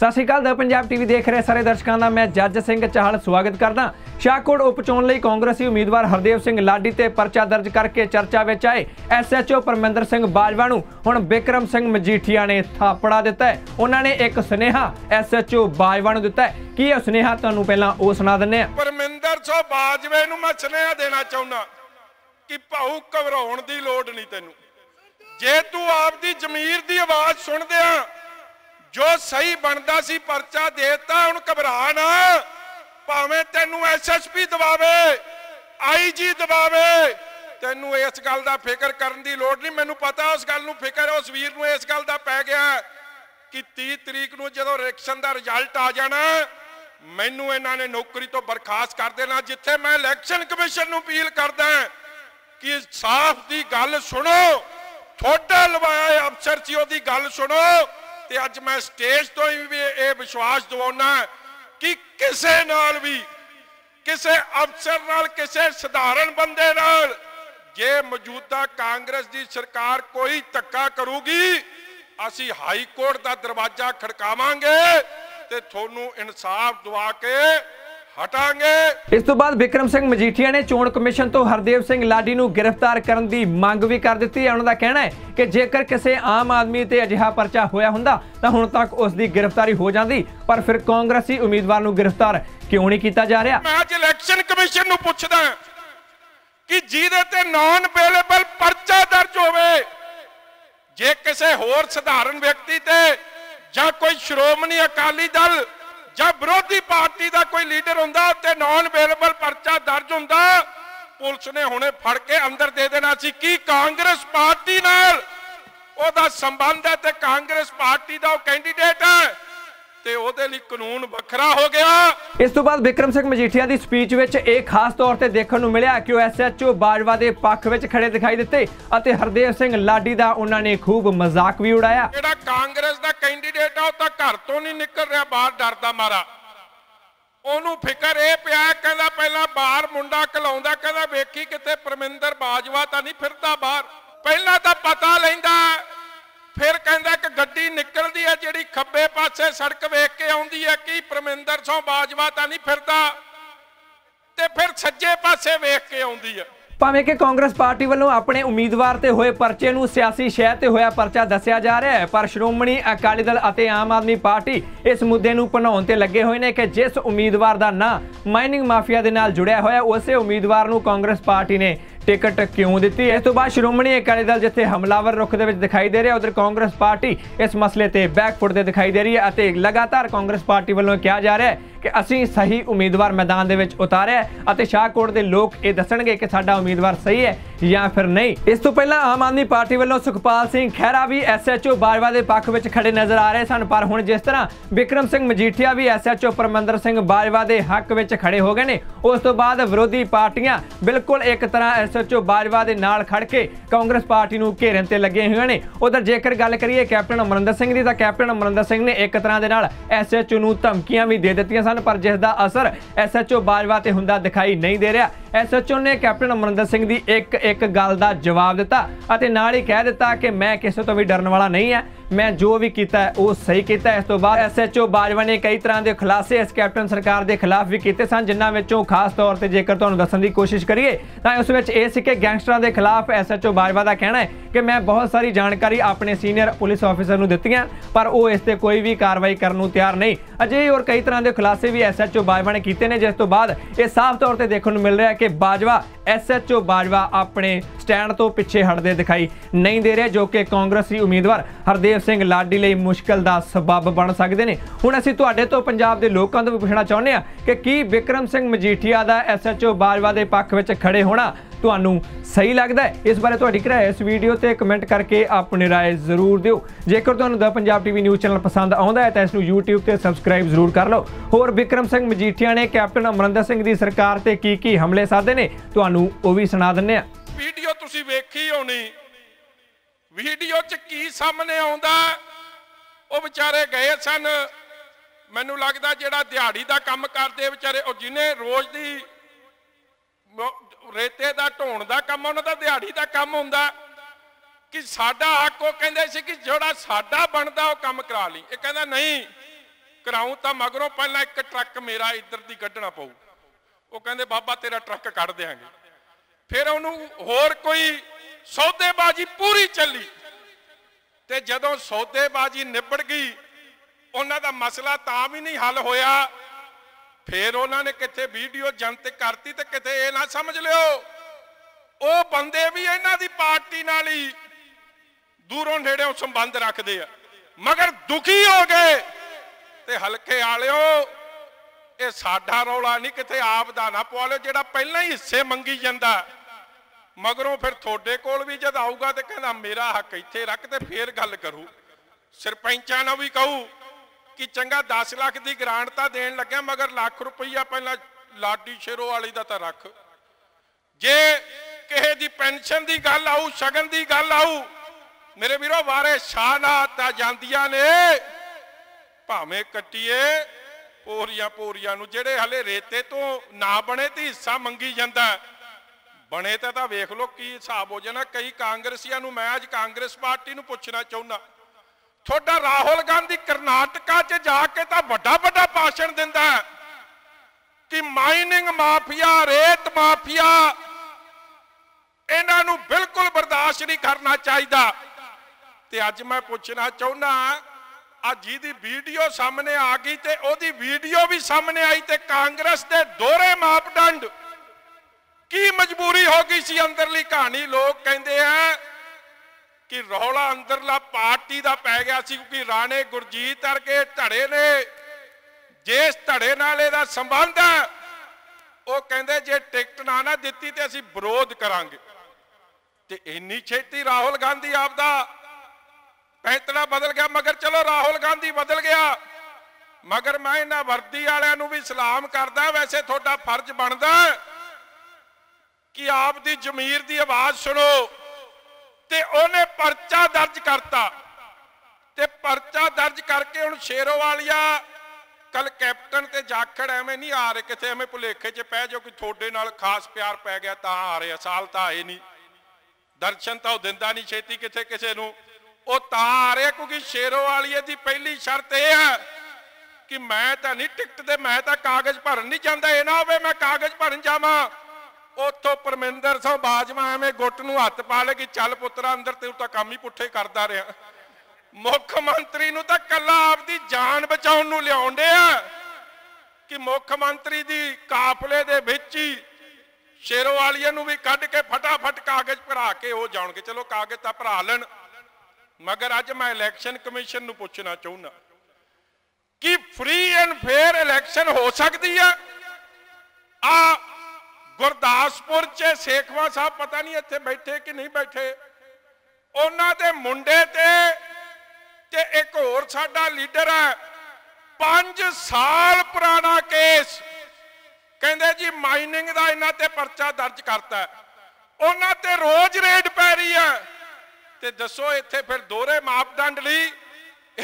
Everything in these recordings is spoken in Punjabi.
ਸਤਿ ਸ਼੍ਰੀ ਅਕਾਲ ਦਾ ਪੰਜਾਬ ਟੀਵੀ ਦੇਖ ਰਹੇ ਸਾਰੇ ਦਰਸ਼ਕਾਂ ਦਾ ਮੈਂ ਜੱਜ ਸਿੰਘ ਚਾਹਲ ਸਵਾਗਤ ਕਰਦਾ ਸ਼ਾਹਕੋਟ ਉਪ ਚੋਣ ਲਈ ਕਾਂਗਰਸੀ ਉਮੀਦਵਾਰ ਹਰਦੇਵ ਸਿੰਘ ਲਾਡੀ ਤੇ ਪਰਚਾ ਦਰਜ ਕਰਕੇ ਚਰਚਾ ਵਿੱਚ ਆਏ ਐਸਐਚਓ ਪਰਮਿੰਦਰ ਸਿੰਘ ਬਾਜਵਾ ਨੂੰ ਹੁਣ ਬਿਕਰਮ ਸਿੰਘ ਮਜੀਠੀਆ ਨੇ ਥਾਪੜਾ ਦਿੱਤਾ ਉਹਨਾਂ ਨੇ ਇੱਕ ਸੁਨੇਹਾ ਐਸਐਚਓ ਬਾਜਵਾ ਨੂੰ ਦਿੱਤਾ ਕੀ ਇਹ ਸੁਨੇਹਾ ਤੁਹਾਨੂੰ ਪਹਿਲਾਂ ਉਹ ਸੁਣਾ ਦਿੰਨੇ ਆ ਪਰਮਿੰਦਰ ਸਿੰਘ ਬਾਜਵੇ ਨੂੰ ਮੈਂ ਸੁਨੇਹਾ ਦੇਣਾ ਚਾਹੁੰਦਾ ਕਿ ਭਾਉ ਘਬਰਾਉਣ ਦੀ ਲੋੜ ਨਹੀਂ ਤੈਨੂੰ ਜੇ ਤੂੰ ਆਪਦੀ ਜ਼ਮੀਰ ਦੀ ਆਵਾਜ਼ ਸੁਣਦੇ ਆ ਜੋ ਸਹੀ ਬਣਦਾ ਸੀ ਪਰਚਾ ਦੇਤਾ ਹੁਣ ਘਬਰਾ ਨਾ ਭਾਵੇਂ ਤੈਨੂੰ ਐਸਐਸਪੀ ਦਬਾਵੇ ਆਈਜੀ ਦਬਾਵੇ ਤੈਨੂੰ ਇਸ ਗੱਲ ਦਾ ਫਿਕਰ ਕਰਨ ਦੀ ਲੋੜ ਨਹੀਂ ਮੈਨੂੰ ਪਤਾ ਉਸ ਗੱਲ ਨੂੰ ਫਿਕਰ ਉਸ ਵੀਰ ਨੂੰ ਇਸ ਗੱਲ ਦਾ ਪੈ ਗਿਆ ਕਿ 30 ਤਰੀਕ ਨੂੰ ਜਦੋਂ ਇਲੈਕਸ਼ਨ ਦਾ ਰਿਜ਼ਲਟ ਆ ਜਾਣਾ ਮੈਨੂੰ ਇਹਨਾਂ ਨੇ ਨੌਕਰੀ ਤੋਂ ਬਰਖਾਸਤ ਕਰ ਦੇਣਾ ਜਿੱਥੇ ਮੈਂ ਇਲੈਕਸ਼ਨ ਕਮਿਸ਼ਨ ਨੂੰ ਅਪੀਲ ਕਰਦਾ ਕਿ ਸਾਫ਼ ਦੀ ਗੱਲ ਸੁਣੋ ਥੋੜਾ ਲਵਾਇਆ ਅਫਸਰ ਜੀ ਉਹਦੀ ਗੱਲ ਸੁਣੋ ਤੇ ਅੱਜ ਮੈਂ ਸਟੇਜ ਤੋਂ ਹੀ ਇਹ ਵਿਸ਼ਵਾਸ ਦਿਵਾਉਣਾ ਕਿ ਕਿਸੇ ਨਾਲ ਵੀ ਕਿਸੇ ਅਫਸਰ ਨਾਲ ਕਿਸੇ ਸਧਾਰਨ ਬੰਦੇ ਨਾਲ ਜੇ ਮੌਜੂਦਾ ਕਾਂਗਰਸ ਦੀ ਸਰਕਾਰ ਕੋਈ ਧੱਕਾ ਕਰੂਗੀ ਅਸੀਂ ਹਾਈ ਕੋਰਟ ਦਾ ਦਰਵਾਜ਼ਾ ਖੜਕਾਵਾਂਗੇ ਤੇ ਤੁਹਾਨੂੰ ਇਨਸਾਫ ਦਵਾ ਕੇ ਹਟਾਂਗੇ ਇਸ ਤੋਂ ਬਾਅਦ ਵਿਕਰਮ ਸਿੰਘ ਮਜੀਠੀਆ ਨੇ ਚੋਣ ਕਮਿਸ਼ਨ ਤੋਂ ਹਰਦੇਵ ਸਿੰਘ ਲਾਡੀ ਨੂੰ ਗ੍ਰਿਫਤਾਰ ਕਰਨ ਦੀ ਮੰਗ ਵੀ ਕਰ ਦਿੱਤੀ ਹੈ ਉਹਨਾਂ ਦਾ ਕਹਿਣਾ ਹੈ ਕਿ ਜੇਕਰ ਕਿਸੇ ਆਮ ਆਦਮੀ ਤੇ ਅਜਿਹਾ ਪਰਚਾ ਹੋਇਆ ਹੁੰਦਾ ਤਾਂ ਹੁਣ ਤੱਕ ਉਸ ਦੀ ਗ੍ਰਿਫਤਾਰੀ ਹੋ ਜਾਂਦੀ ਪਰ ਫਿਰ ਕਾਂਗਰਸੀ ਉਮੀਦਵਾਰ ਨੂੰ ਗ੍ਰਿਫਤਾਰ ਕਿਉਂ ਨਹੀਂ ਕੀਤਾ ਜਾ ਰਿਹਾ ਮੈਂ ਅੱਜ ਇਲੈਕਸ਼ਨ ਕਮਿਸ਼ਨ ਨੂੰ ਪੁੱਛਦਾ ਕਿ ਜਿਹਦੇ ਤੇ ਨਾਨ ਅਵੇਲੇਬਲ ਪਰਚਾ ਦਰਜ ਹੋਵੇ ਜੇ ਕਿਸੇ ਹੋਰ ਸਧਾਰਨ ਵਿਅਕਤੀ ਤੇ ਜਾਂ ਕੋਈ ਸ਼੍ਰੋਮਣੀ ਅਕਾਲੀ ਦਲ ਜਾਂ ਵਿਰੋਧੀ ਪਾਰਟੀ ਦਾ ਕੋਈ ਲੀਡਰ ਹੁੰਦਾ ਤੇ ਨਾਨ ਅਵੇਲੇਬਲ ਪਰਚਾ ਦਰਜ ਹੁੰਦਾ ਪੁਲਿਸ ਨੇ ਹੁਣੇ ਫੜ ਕੇ ਅੰਦਰ ਦੇ ਦੇਣਾ ਸੀ ਕੀ ਕਾਂਗਰਸ ਪਾਰਟੀ ਨਾਲ ਉਹਦਾ ਸੰਬੰਧ ਹੈ ਤੇ ਕਾਂਗਰਸ ਪਾਰਟੀ ਦਾ ਉਹ ਕੈਂਡੀਡੇਟ ਹੈ ਤੇ ਉਹਦੇ ਲਈ ਕਾਨੂੰਨ ਵੱਖਰਾ ਹੋ ਗਿਆ ਇਸ ਤੋਂ ਬਾਅਦ ਵਿਕਰਮ ਸਿੰਘ ਮਜੀਠੀਆ ਦੀ ਸਪੀਚ ਵਿੱਚ ਇਹ ਖਾਸ ਤੌਰ ਤੇ ਦੇਖਣ ਨੂੰ ਮਿਲਿਆ ਕਿ ਉਹ ਐਸਐਚਓ ਬਾਜਵਾ ਦੇ ਪੱਖ ਵਿੱਚ ਖੜੇ ਦਿਖਾਈ ਦਿੱਤੇ ਅਤੇ ਹਰਦੇਵ ਸਿੰਘ ਲਾਡੀ ਦਾ ਉਹਨਾਂ ਨੇ ਖੂਬ ਮਜ਼ਾਕ ਵੀ ਉਡਾਇਆ ਜਿਹੜਾ ਕਾਂਗਰਸ ਦਾ ਕੈਂਡੀਡੇਟ ਆ ਉਹ ਤਾਂ ਘਰ ਤੋਂ ਨਹੀਂ ਨਿਕਲ ਰਿਹਾ ਬਾਹਰ ਡਰਦਾ ਮਾਰਾ ਉਹਨੂੰ ਫਿਕਰ ਇਹ ਪਿਆ ਕਹਿੰਦਾ ਪਹਿਲਾਂ ਬਾਹਰ ਮੁੰਡਾ ਕਲਾਉਂਦਾ ਕਹਿੰਦਾ ਵੇਖੀ ਕਿਤੇ ਪਰਮਿੰਦਰ ਬਾਜਵਾ ਤਾਂ ਨਹੀਂ ਫਿਰਦਾ ਬਾਹਰ ਪਹਿਲਾਂ ਤਾਂ ਪਤਾ ਲੈਂਦਾ ਫਿਰ ਕਹਿੰਦਾ ਕਿ ਗੱਡੀ ਨਿਕਲਦੀ ਹੈ ਜਿਹੜੀ ਖੱਬੇ ਪਾਸੇ ਸੜਕ ਵੇਖ ਕੇ ਆਉਂਦੀ ਹੈ ਕਿ ਪਰਮਿੰਦਰ ਸਿੰਘ ਬਾਜਵਾ ਤਾਂ ਨਹੀਂ ਫਿਰਦਾ ਤੇ ਫਿਰ ਸੱਜੇ ਪਾਸੇ ਵੇਖ ਕੇ ਆਉਂਦੀ ਹੈ ਭਾਵੇਂ ਕਿ ਕਾਂਗਰਸ ਪਾਰਟੀ ਵੱਲੋਂ ਆਪਣੇ ਉਮੀਦਵਾਰ ਤੇ ਹੋਏ ਪਰਚੇ ਨੂੰ ਸਿਆਸੀ ਸ਼ਹਿਰ ਤੇ ਹੋਇਆ ਪਰਚਾ ਦੱਸਿਆ ਜਾ ਰਿਹਾ ਹੈ ਪਰ ਸ਼੍ਰੋਮਣੀ ਅਕਾਲੀ ਦਲ ਅਤੇ ਆਮ ਆਦਮੀ ਪਾਰਟੀ ਇਸ ਮੁੱਦੇ ਨੂੰ ਪਨਾਉਣ ਤੇ ਲੱਗੇ ਹੋਏ ਨੇ ਕਿ ਜਿਸ ਉਮੀਦਵਾਰ ਦਾ ਨਾਂ ਮਾਈਨਿੰਗ ਮਾਫੀਆ ਦੇ ਨਾਲ ਜੁੜਿਆ ਹੋਇਆ ਉਸੇ ਉਮੀਦਵਾਰ ਨੂੰ ਕਾਂਗਰਸ ਪਾਰਟੀ ਨੇ ਟਿਕਟ ਕਿਉਂ ਦਿੱਤੀ ਇਸ ਤੋਂ ਬਾਅਦ ਸ਼੍ਰੋਮਣੀ ਅਕਾਲੀ ਦਲ ਜਿੱਥੇ ਹਮਲਾਵਰ ਰੁਖ ਦੇ ਵਿੱਚ ਦਿਖਾਈ ਦੇ ਰਿਹਾ ਉਧਰ ਕਾਂਗਰਸ ਪਾਰਟੀ ਇਸ ਮਸਲੇ ਤੇ ਬੈਕਫੁੱਟ ਦੇ ਦਿਖਾਈ ਦੇ ਰਹੀ ਹੈ ਅਤੇ ਲਗਾਤਾਰ ਕਾਂਗਰਸ ਪਾਰਟੀ ਵੱਲੋਂ ਕਿਹਾ ਜਾ ਰਿਹਾ ਹੈ ਕਿ ਅਸੀਂ ਸਹੀ ਉਮੀਦਵਾਰ ਮੈਦਾਨ ਦੇ ਵਿੱਚ ਉਤਾਰਿਆ ਅਤੇ ਸ਼ਾਹਕੋਟ ਦੇ ਲੋਕ ਇਹ ਦੱਸਣਗੇ ਕਿ ਸਾਡਾ ਉਮੀਦਵਾਰ ਸਹੀ ਹੈ ਜਾਂ ਫਿਰ ਨਹੀਂ ਇਸ ਤੋਂ ਪਹਿਲਾਂ ਆਮ ਆਦਮੀ ਪਾਰਟੀ ਵੱਲੋਂ ਸੁਖਪਾਲ ਸਿੰਘ ਖਹਿਰਾ ਵੀ ਐਸਐਚਓ ਬਾਜਵਾ ਦੇ ਪੱਖ ਵਿੱਚ ਖੜੇ ਨਜ਼ਰ ਆ ਰਹੇ ਸਨ ਪਰ ਹੁਣ ਜਿਸ ਤਰ੍ਹਾਂ ਵਿਕਰਮ ਸਿੰਘ ਮਜੀਠੀਆ ਵੀ ਐਸਐਚਓ ਪਰਮੰਦਰ ਸਿੰਘ ਬਾਜਵਾ ਦੇ ਹੱਕ ਵਿੱਚ ਖੜੇ ਹੋ ਗਏ ਨੇ ਉਸ ਤੋਂ ਬਾਅਦ ਵਿਰੋਧੀ ਪਾਰਟੀਆਂ ਬਿਲਕੁਲ ਇੱਕ ਤਰ੍ਹਾਂ ਚੋਂ ਬਾਜਵਾ ਦੇ ਨਾਲ ਖੜ ਕੇ ਕਾਂਗਰਸ ਪਾਰਟੀ ਨੂੰ ਘੇਰਨ ਤੇ ਲੱਗੇ ਹੋਏ ਨੇ ਉਧਰ ਜੇਕਰ ਗੱਲ ਕਰੀਏ ਕੈਪਟਨ ਅਮਰਿੰਦਰ ਸਿੰਘ ਦੀ ਤਾਂ ਕੈਪਟਨ ਅਮਰਿੰਦਰ ਸਿੰਘ ਨੇ ਇੱਕ ਤਰ੍ਹਾਂ ਦੇ ਨਾਲ ਐਸਐਚਓ ਨੂੰ ਧਮਕੀਆਂ ਵੀ ਦੇ ਦਿੱਤੀਆਂ ਸਨ ਪਰ ਜਿਸ ਦਾ ਅਸਰ ਐਸਐਚਓ ਬਾਜਵਾ ਤੇ ਹੁੰਦਾ ਦਿਖਾਈ ਨਹੀਂ ਦੇ ਰਿਹਾ ਐਸਐਚਓ ਨੇ ਕੈਪਟਨ ਅਮਰਿੰਦਰ ਸਿੰਘ ਦੀ ਇੱਕ ਇੱਕ ਗੱਲ ਦਾ ਜਵਾਬ ਦਿੱਤਾ ਅਤੇ ਨਾਲ ਹੀ ਕਹਿ ਦਿੱਤਾ ਕਿ ਮੈਂ ਕਿਸੇ ਤੋਂ ਵੀ ਡਰਨ ਵਾਲਾ ਨਹੀਂ ਹਾਂ ਮੈਂ ਜੋ ਵੀ ਕੀਤਾ ਉਹ ਸਹੀ ਕੀਤਾ ਇਸ ਤੋਂ ਬਾਅਦ ਐਸਐਚਓ ਬਾਜਵਾ ਨੇ ਕਈ ਤਰ੍ਹਾਂ ਦੇ ਖੁਲਾਸੇ ਇਸ ਕੈਪਟਨ ਸਰਕਾਰ ਦੇ ਖਿਲਾਫ ਵੀ ਕੀਤੇ ਸਨ ਜਿਨ੍ਹਾਂ ਵਿੱਚੋਂ ਖਾਸ ਤੌਰ ਤੇ ਜੇਕਰ ਤੁਹਾਨੂੰ ਦੱਸਣ ਦੀ ਕੋਸ਼ਿਸ਼ ਕਰੀਏ ਤਾਂ ਉਸ ਵਿੱਚ ਇਹ ਸੀ ਕਿ ਗੈਂਗਸਟਰਾਂ ਦੇ ਖਿਲਾਫ ਐਸਐਚਓ ਬਾਜਵਾ ਦਾ ਕਹਿਣਾ ਹੈ ਕਿ ਮੈਂ ਬਹੁਤ ਸਾਰੀ ਜਾਣਕਾਰੀ ਆਪਣੇ ਸੀਨੀਅਰ ਪੁਲਿਸ ਆਫੀਸਰ ਨੂੰ ਦਿੱਤੀਆਂ ਪਰ ਉਹ ਇਸ ਤੇ ਕੋਈ ਵੀ ਕਾਰਵਾਈ ਕਰਨ ਨੂੰ ਤਿਆਰ ਨਹੀਂ ਅਜੇ ਹੋਰ ਕਈ ਤਰ੍ਹਾਂ ਦੇ ਖੁਲਾਸੇ ਵੀ ਐਸਐਚਓ ਬਾਜਵਾ ਨੇ ਕੀਤੇ ਨੇ ਜਿਸ ਤੋਂ ਬਾਅਦ ਇਹ ਸਾਫ਼ ਤੌਰ ਤੇ ਦੇਖਣ ਨੂੰ ਮਿਲ ਰਿਹਾ ਹੈ ਕਿ ਬਾਜਵਾ ਐਸਐਚਓ ਬਾਜਵਾ ਆਪਣੇ ਸਟੈਂਡ ਤੋਂ ਪਿੱਛੇ ਹਟਦੇ ਦਿਖਾਈ ਨਹੀਂ ਦੇ ਰਿਹਾ ਜੋ ਕਿ ਕਾਂਗਰਸੀ ਉਮੀਦਵਾਰ ਹਰਦੇਵ ਸਿੰਘ ਲਾਡੀ ਲਈ ਮੁਸ਼ਕਲ ਦਾ ਸਬਬ ਬਣ ਸਕਦੇ ਨੇ ਹੁਣ ਅਸੀਂ ਤੁਹਾਡੇ ਤੋਂ ਪੰਜਾਬ ਦੇ ਲੋਕਾਂ ਤੋਂ ਵੀ ਪੁੱਛਣਾ ਚਾਹੁੰਦੇ ਆ ਕਿ ਕੀ ਵਿਕਰਮ ਸਿੰਘ ਮਜੀਠੀਆ ਦਾ ਐਸਐਚਓ ਬਾਜਵਾ ਦੇ ਪੱਖ ਵਿੱਚ ਖੜੇ ਹੋਣਾ ਤੁਹਾਨੂੰ ਸਹੀ ਲੱਗਦਾ ਹੈ ਇਸ ਬਾਰੇ ਤੁਹਾਡੀ ਕਿਹੜਾ ਇਸ ਵੀਡੀਓ ਤੇ ਕਮੈਂਟ ਕਰਕੇ ਆਪਣੀ رائے ਜ਼ਰੂਰ ਦਿਓ ਜੇਕਰ ਤੁਹਾਨੂੰ ਦਾ ਪੰਜਾਬ ਟੀਵੀ ਨਿਊਜ਼ ਚੈਨਲ ਪਸੰਦ ਆਉਂਦਾ ਹੈ ਤਾਂ ਇਸ ਨੂੰ YouTube ਤੇ ਸਬਸਕ੍ਰਾਈਬ ਜ਼ਰੂਰ ਕਰ ਲਓ ਹੋਰ ਵਿਕਰਮ ਸਿੰਘ ਮਜੀਠੀਆ ਨੇ ਕੈਪਟਨ ਅਮਰਿੰਦਰ ਸਿੰਘ ਦੀ ਸਰਕਾਰ ਤੇ ਕੀ ਕੀ ਹਮਲੇ ਸਾਧੇ ਨੇ ਤੁਹਾਨੂੰ ਉਹ ਵੀ ਸੁਣਾ ਦਿੰਨੇ ਆ ਵੀਡੀਓ ਤੁਸੀਂ ਵੇਖੀ ਹੋਣੀ ਵੀਡੀਓ 'ਚ ਕੀ ਸਾਹਮਣੇ ਆਉਂਦਾ ਉਹ ਵਿਚਾਰੇ ਗਏ ਸਨ ਮੈਨੂੰ ਲੱਗਦਾ ਜਿਹੜਾ ਦਿਹਾੜੀ ਦਾ ਕੰਮ ਕਰਦੇ ਵਿਚਾਰੇ ਉਹ ਜਿਨੇ ਰੋਜ਼ ਦੀ ਰੇਤੇ ਦਾ ਢੋਣ ਦਾ ਕੰਮ ਉਹਨਾਂ ਦਾ ਦਿਹਾੜੀ ਦਾ ਕੰਮ ਹੁੰਦਾ ਕਿ ਸਾਡਾ ਹੱਕ ਉਹ ਕਹਿੰਦੇ ਸੀ ਕਿ ਜਿਹੜਾ ਸਾਡਾ ਬਣਦਾ ਉਹ ਕੰਮ ਕਰਾ ਲਈ ਇਹ ਕਹਿੰਦਾ ਨਹੀਂ ਕਰਾਉਂ ਤਾਂ ਮਗਰੋਂ ਪਹਿਲਾਂ ਇੱਕ ਟਰੱਕ ਮੇਰਾ ਇੱਧਰ ਦੀ ਕੱਢਣਾ ਪਊ ਉਹ ਕਹਿੰਦੇ ਬਾਬਾ ਤੇਰਾ ਟਰੱਕ ਕੱਢ ਦੇਾਂਗੇ ਫਿਰ ਉਹਨੂੰ ਹੋਰ ਕੋਈ ਸੌਦੇਬਾਜ਼ੀ ਪੂਰੀ ਚੱਲੀ ਤੇ ਜਦੋਂ ਸੌਦੇਬਾਜ਼ੀ ਨਿਬੜ ਗਈ ਉਹਨਾਂ ਦਾ ਮਸਲਾ ਤਾਂ ਵੀ ਨਹੀਂ ਹੱਲ ਹੋਇਆ ਫੇਰ ਉਹਨਾਂ ਨੇ ਕਿੱਥੇ ਵੀਡੀਓ ਜਨਤਕ ਕਰਤੀ ਤੇ ਕਿਤੇ ਇਹ ਨਾ ਸਮਝ ਲਿਓ ਉਹ ਬੰਦੇ ਵੀ ਇਹਨਾਂ ਦੀ ਪਾਰਟੀ ਨਾਲ ਹੀ ਦੂਰੋਂ ਢੇੜਿਓਂ ਸੰਬੰਧ ਰੱਖਦੇ ਆ ਮਗਰ ਦੁਖੀ ਹੋ ਗਏ ਤੇ ਹਲਕੇ ਵਾਲਿਓ ਇਹ ਸਾਡਾ ਰੌਲਾ ਨਹੀਂ ਕਿਤੇ ਆਪ ਦਾ ਨਾ ਪਵਾ ਲਿਓ ਜਿਹੜਾ ਪਹਿਲਾਂ ਹੀ ਹਿੱਸੇ ਮੰਗੀ ਜਾਂਦਾ ਮਗਰੋਂ ਫਿਰ ਤੁਹਾਡੇ ਕੋਲ ਵੀ ਜਦ ਆਊਗਾ ਤੇ ਕਹਿੰਦਾ ਮੇਰਾ ਹੱਕ ਇੱਥੇ ਰੱਖ ਤੇ ਫੇਰ ਗੱਲ ਕਰੂ ਸਰਪੰਚਾਂ ਨਾਲ ਵੀ ਕਹੂ ਕਿ ਚੰਗਾ 10 ਲੱਖ ਦੀ ਗ੍ਰਾਂਟ ਤਾਂ ਦੇਣ ਲੱਗਿਆ ਮਗਰ ਲੱਖ ਰੁਪਈਆ ਪਹਿਲਾਂ ਲਾਡੀ ਸ਼ੇਰੋ ਵਾਲੀ ਦਾ ਤਾਂ ਰੱਖ ਜੇ ਕਿਸੇ ਦੀ ਪੈਨਸ਼ਨ ਦੀ ਗੱਲ ਆਉ ਸ਼ਗਨ ਦੀ ਗੱਲ ਆਉ ਮੇਰੇ ਵੀਰੋ ਵਾਰੇ ਤਾਂ ਜਾਂਦੀਆਂ ਨੇ ਭਾਵੇਂ ਕੱਟੀਏ ਪੋਰੀਆਂ ਪੋਰੀਆਂ ਨੂੰ ਜਿਹੜੇ ਹਲੇ ਰੇਤੇ ਤੋਂ ਨਾ ਬਣੇ ਤੇ ਹਿੱਸਾ ਮੰਗੀ ਜਾਂਦਾ ਬਣੇ ਤਾਂ ਤਾਂ ਵੇਖ ਲਓ ਕੀ ਹਿਸਾਬ ਹੋ ਜਾਣਾ ਕਈ ਕਾਂਗਰਸੀਆਂ ਨੂੰ ਮੈਂ ਅੱਜ ਕਾਂਗਰਸ ਪਾਰਟੀ ਨੂੰ ਪੁੱਛਣਾ ਚਾਹੁੰਦਾ ਤੁਹਾਡਾ ਰਾਹੁਲ ਗਾਂਧੀ ਕਰਨਾਟਕਾ 'ਚ ਜਾ ਕੇ ਤਾਂ ਵੱਡਾ ਵੱਡਾ ਭਾਸ਼ਣ ਦਿੰਦਾ ਕਿ ਮਾਈਨਿੰਗ ਮਾਫੀਆ ਰੇਤ ਮਾਫੀਆ ਇਹਨਾਂ ਨੂੰ ਬਿਲਕੁਲ ਬਰਦਾਸ਼ਤ ਨਹੀਂ ਕਰਨਾ ਚਾਹੀਦਾ ਤੇ ਅੱਜ ਮੈਂ ਪੁੱਛਣਾ ਚਾਹੁੰਦਾ ਆ ਜਿਹਦੀ ਵੀਡੀਓ ਸਾਹਮਣੇ ਆ ਗਈ ਤੇ ਉਹਦੀ ਵੀਡੀਓ ਵੀ ਸਾਹਮਣੇ ਆਈ ਤੇ ਕਾਂਗਰਸ ਦੇ ਦੋਹਰੇ ਮਾਪਦੰਡ ਕੀ ਮਜਬੂਰੀ ਹੋ ਗਈ ਸੀ ਅੰਦਰਲੀ ਕਹਾਣੀ ਲੋਕ ਕਹਿੰਦੇ ਆ ਕਿ ਰੌਲਾ ਅੰਦਰਲਾ ਪਾਰਟੀ ਦਾ ਪੈ ਗਿਆ ਸੀ ਕਿਉਂਕਿ ਰਾਣੇ ਗੁਰਜੀਤ ਅਰਗੇ ਧੜੇ ਨੇ ਜਿਸ ਧੜੇ ਨਾਲ ਇਹਦਾ ਸੰਬੰਧ ਹੈ ਉਹ ਕਹਿੰਦੇ ਜੇ ਟਿਕਟ ਨਾ ਨਾ ਦਿੱਤੀ ਤੇ ਅਸੀਂ ਵਿਰੋਧ ਕਰਾਂਗੇ ਤੇ ਇੰਨੀ ਛੇਤੀ ਰਾਹੁਲ ਗਾਂਧੀ ਆਪ ਦਾ ਪੈਂਤੜਾ ਬਦਲ ਗਿਆ ਮਗਰ ਚਲੋ ਰਾਹੁਲ ਗਾਂਧੀ ਬਦਲ ਗਿਆ ਮਗਰ ਮੈਂ ਇਹਨਾਂ ਵਰਦੀ ਵਾਲਿਆਂ ਨੂੰ ਵੀ ਸਲਾਮ ਕਰਦਾ ਵੈਸੇ ਤੁਹਾਡਾ ਫਰਜ਼ ਬਣਦਾ ਕਿ ਆਪ ਦੀ ਜ਼ਮੀਰ ਦੀ ਆਵਾਜ਼ ਸੁਣੋ ਤੇ ਉਹਨੇ ਪਰਚਾ ਦਰਜ ਕਰਤਾ ਤੇ ਪਰਚਾ ਦਰਜ ਕਰਕੇ ਹੁਣ ਸ਼ੇਰੋ ਕੱਲ ਕੈਪਟਨ ਤੇ ਜਾਖੜ ਐਵੇਂ ਨਹੀਂ ਆ ਰਹੇ ਕਿਥੇ ਐਵੇਂ ਭੁਲੇਖੇ 'ਚ ਪੈ ਜੋ ਕਿ ਤੁਹਾਡੇ ਨਾਲ ਖਾਸ ਪਿਆਰ ਪੈ ਗਿਆ ਤਾਂ ਆ ਰਹੇ ਸਾਲ ਤਾਂ ਆਏ ਨਹੀਂ ਦਰਸ਼ਨ ਤਾਂ ਉਹ ਦਿੰਦਾ ਨਹੀਂ ਛੇਤੀ ਕਿਥੇ ਕਿਸੇ ਨੂੰ ਉਹ ਤਾਂ ਆ ਰਿਹਾ ਕਿਉਂਕਿ ਸ਼ੇਰੋ ਵਾਲੀਏ ਦੀ ਪਹਿਲੀ ਸ਼ਰਤ ਇਹ ਹੈ ਕਿ ਮੈਂ ਤਾਂ ਨਹੀਂ ਟਿਕਟ ਤੇ ਮੈਂ ਤਾਂ ਕਾਗਜ਼ ਭਰਨ ਨਹੀਂ ਜਾਂਦਾ ਇਹ ਨਾ ਹੋਵੇ ਮੈਂ ਕਾਗਜ਼ ਭਰਨ ਜਾਵਾਂ ਉੱਥੋਂ ਪਰਮਿੰਦਰ ਸਿੰਘ ਬਾਜਵਾ ਐਵੇਂ ਗੁੱਟ ਨੂੰ ਹੱਥ ਪਾ ਲੇ ਕਿ ਚੱਲ ਪੁੱਤਰਾ ਅੰਦਰ ਤੇ ਤਾਂ ਕੰਮ ਹੀ ਪੁੱਠੇ ਕਰਦਾ ਰਿਹਾ ਮੁੱਖ ਮੰਤਰੀ ਨੂੰ ਤਾਂ ਕੱਲਾ ਆਪਦੀ ਜਾਨ ਬਚਾਉਣ ਨੂੰ ਲਿਆਉਂਦੇ ਆ ਕਿ ਮੁੱਖ ਮੰਤਰੀ ਦੀ ਕਾਫਲੇ ਦੇ ਵਿੱਚ ਹੀ ਸ਼ੇਰੋ ਵਾਲੀਆਂ ਨੂੰ ਵੀ ਕੱਢ ਕੇ ਫਟਾਫਟ ਕਾਗਜ਼ ਭਰਾ ਕੇ ਉਹ ਜਾਣਗੇ ਚਲੋ ਕਾਗਜ਼ ਤਾਂ ਭਰਾ ਲੈਣ ਮਗਰ ਅੱਜ ਮੈਂ ਇਲੈਕਸ਼ਨ ਕਮਿਸ਼ਨ ਨੂੰ ਪੁੱਛਣਾ ਚਾਹੁੰਦਾ ਕਿ ਫ੍ਰੀ ਐਂਡ ਫੇਅਰ ਇਲੈਕਸ਼ਨ ਹੋ ਸਕਦੀ ਆ ਗੁਰਦਾਸਪੁਰ 'ਚ ਸੇਖਵਾ ਸਾਹਿਬ ਪਤਾ ਨਹੀਂ ਇੱਥੇ ਬੈਠੇ ਕਿ ਨਹੀਂ ਬੈਠੇ ਉਹਨਾਂ ਦੇ ਮੁੰਡੇ ਤੇ ਤੇ ਇੱਕ ਹੋਰ ਸਾਡਾ ਲੀਡਰ ਹੈ 5 ਸਾਲ ਪੁਰਾਣਾ ਕੇਸ ਕਹਿੰਦੇ ਜੀ ਮਾਈਨਿੰਗ ਦਾ ਇਹਨਾਂ ਤੇ ਪਰਚਾ ਦਰਜ ਕਰਤਾ ਉਹਨਾਂ ਤੇ ਰੋਜ਼ ਰੇਡ ਪੈ ਰਹੀ ਹੈ ਤੇ ਦੱਸੋ ਇੱਥੇ ਫਿਰ ਦੋਰੇ ਮਾਪਦੰਡ ਲਈ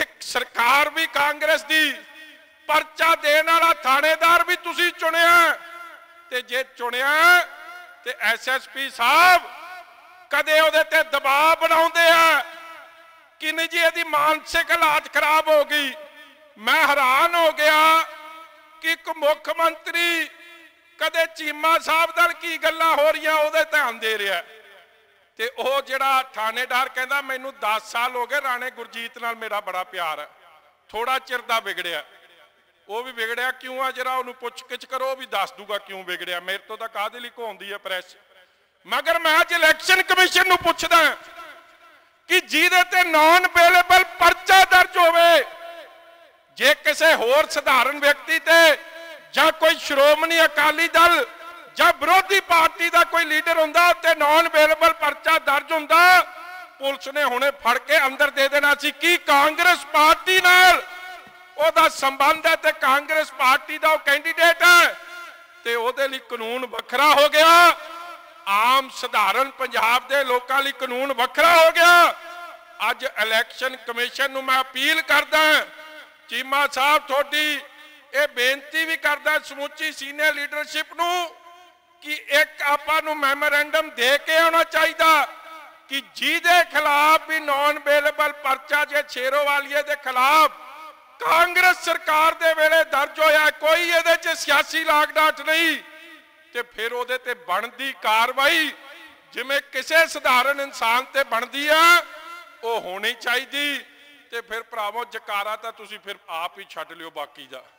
ਇੱਕ ਸਰਕਾਰ ਵੀ ਕਾਂਗਰਸ ਦੀ ਪਰਚਾ ਦੇਣ ਵਾਲਾ ਥਾਣੇਦਾਰ ਵੀ ਤੁਸੀਂ ਚੁਣਿਆ ਤੇ ਜੇ ਚੁਣਿਆ ਤੇ ਐਸਐਸਪੀ ਸਾਹਿਬ ਕਦੇ ਉਹਦੇ ਤੇ ਦਬਾਅ ਬਣਾਉਂਦੇ ਆ ਕਿੰਨੀ ਜੀ ਇਹਦੀ ਮਾਨਸਿਕ ਹਾਲਾਤ ਖਰਾਬ ਹੋ ਗਈ ਮੈਂ ਹੈਰਾਨ ਹੋ ਗਿਆ ਕਿ ਇੱਕ ਮੁੱਖ ਮੰਤਰੀ ਕਦੇ ਚੀਮਾ ਸਾਹਿਬ ਨਾਲ ਕੀ ਗੱਲਾਂ ਹੋ ਰਹੀਆਂ ਉਹਦੇ ਧਿਆਨ ਦੇ ਰਿਹਾ ਤੇ ਉਹ ਜਿਹੜਾ ਥਾਣੇਦਾਰ ਕਹਿੰਦਾ ਮੈਨੂੰ 10 ਸਾਲ ਹੋ ਗਏ ਰਾਣੇ ਗੁਰਜੀਤ ਨਾਲ ਮੇਰਾ ਬੜਾ ਪਿਆਰ ਹੈ ਥੋੜਾ ਚਿਰ ਦਾ ਵਿਗੜਿਆ ਉਹ ਵੀ ਵਿਗੜਿਆ ਕਿਉਂ ਆ ਜਰਾ ਉਹਨੂੰ ਪੁੱਛ ਕਿਛ ਕਰੋ ਵੀ ਦੱਸ ਦੂਗਾ ਕਿਉਂ ਵਿਗੜਿਆ ਮੇਰੇ ਤੋਂ ਤਾਂ ਕਾਹਦੇ ਲਈ ਘੋਂਦੀ ਹੈ ਪ੍ਰੈਸ ਮਗਰ ਮੈਂ ਅੱਜ ਇਲੈਕਸ਼ਨ ਕਮਿਸ਼ਨ ਨੂੰ ਪੁੱਛਦਾ ਕਿ ਜਿਹਦੇ ਤੇ ਨਾਨ ਅਵੇਲੇਬਲ ਪਰਚਾ ਦਰਜ ਹੋਵੇ ਜੇ ਕਿਸੇ ਹੋਰ ਸਧਾਰਨ ਵਿਅਕਤੀ ਤੇ ਜਾਂ ਕੋਈ ਸ਼੍ਰੋਮਣੀ ਅਕਾਲੀ ਦਲ ਜਾਂ ਵਿਰੋਧੀ ਪਾਰਟੀ ਦਾ ਕੋਈ ਲੀਡਰ ਹੁੰਦਾ ਤੇ ਨਾਨ ਅਵੇਲੇਬਲ ਪਰਚਾ ਦਰਜ ਹੁੰਦਾ ਪੁਲਿਸ ਨੇ ਹੁਣੇ ਫੜ ਕੇ ਅੰਦਰ ਦੇ ਦੇਣਾ ਸੀ ਕੀ ਕਾਂਗਰਸ ਪਾਰਟੀ ਨਾਲ ਉਹਦਾ ਸੰਬੰਧ ਹੈ ਤੇ ਕਾਂਗਰਸ ਪਾਰਟੀ ਦਾ ਉਹ ਕੈਂਡੀਡੇਟ ਹੈ ਤੇ ਉਹਦੇ ਲਈ ਕਾਨੂੰਨ ਵੱਖਰਾ ਹੋ ਗਿਆ ਆਮ ਸਧਾਰਨ ਪੰਜਾਬ ਦੇ ਲੋਕਾਂ ਲਈ ਕਾਨੂੰਨ ਵੱਖਰਾ ਹੋ ਗਿਆ ਅੱਜ ਇਲੈਕਸ਼ਨ ਕਮਿਸ਼ਨ ਨੂੰ ਮੈਂ ਅਪੀਲ ਕਰਦਾ ਚੀਮਾ ਸਾਹਿਬ ਤੁਹਾਡੀ ਇਹ ਬੇਨਤੀ ਵੀ ਕਰਦਾ ਸਮੁੱਚੀ ਸੀਨੀਅਰ ਲੀਡਰਸ਼ਿਪ ਨੂੰ ਕਿ ਇੱਕ ਆਪਾਂ ਨੂੰ ਮੈਮੋਰੈਂਡਮ ਦੇ ਕੇ ਆਉਣਾ ਚਾਹੀਦਾ ਕਿ ਜਿਹਦੇ ਖਿਲਾਫ ਵੀ ਨਾਨ ਅਵੇਲੇਬਲ ਪਰਚਾ ਜੇ ਛੇਰੋ ਵਾਲੀਏ ਦੇ ਖਿਲਾਫ ਕਾਂਗਰਸ ਸਰਕਾਰ ਦੇ ਵੇਲੇ ਦਰਜ ਹੋਇਆ ਕੋਈ ਇਹਦੇ 'ਚ ਸਿਆਸੀ ਲਾਗਡਾਟ ਨਹੀਂ ਤੇ ਫਿਰ ਉਹਦੇ ਤੇ ਬਣਦੀ ਕਾਰਵਾਈ ਜਿਵੇਂ ਕਿਸੇ ਸਧਾਰਨ ਇਨਸਾਨ ਤੇ ਬਣਦੀ ਆ ਉਹ ਹੋਣੀ ਚਾਹੀਦੀ ਤੇ ਫਿਰ ਭਰਾਵੋ ਜਕਾਰਾ ਤਾਂ ਤੁਸੀਂ ਫਿਰ ਆਪ ਹੀ ਛੱਡ ਲਿਓ ਬਾਕੀ ਦਾ